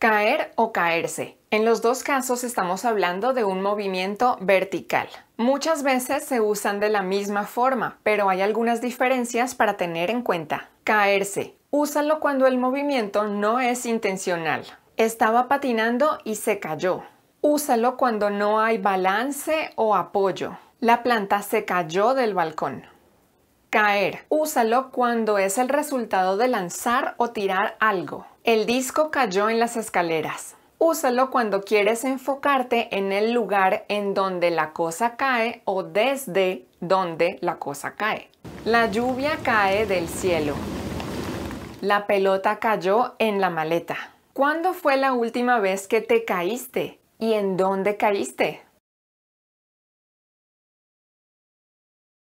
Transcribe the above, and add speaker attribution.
Speaker 1: Caer o caerse. En los dos casos estamos hablando de un movimiento vertical. Muchas veces se usan de la misma forma, pero hay algunas diferencias para tener en cuenta. Caerse. Úsalo cuando el movimiento no es intencional. Estaba patinando y se cayó. Úsalo cuando no hay balance o apoyo. La planta se cayó del balcón. Caer. Úsalo cuando es el resultado de lanzar o tirar algo. El disco cayó en las escaleras. Úsalo cuando quieres enfocarte en el lugar en donde la cosa cae o desde donde la cosa cae. La lluvia cae del cielo. La pelota cayó en la maleta. ¿Cuándo fue la última vez que te caíste? ¿Y en dónde caíste?